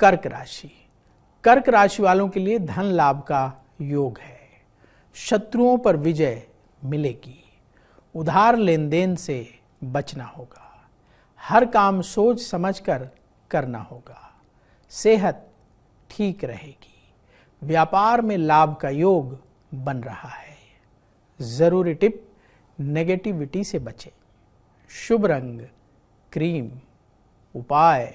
कर्क राशि कर्क राशि वालों के लिए धन लाभ का योग है शत्रुओं पर विजय मिलेगी उधार लेन देन से बचना होगा हर काम सोच समझ कर करना होगा सेहत ठीक रहेगी व्यापार में लाभ का योग बन रहा है ज़रूरी टिप नेगेटिविटी से बचें शुभ रंग क्रीम उपाय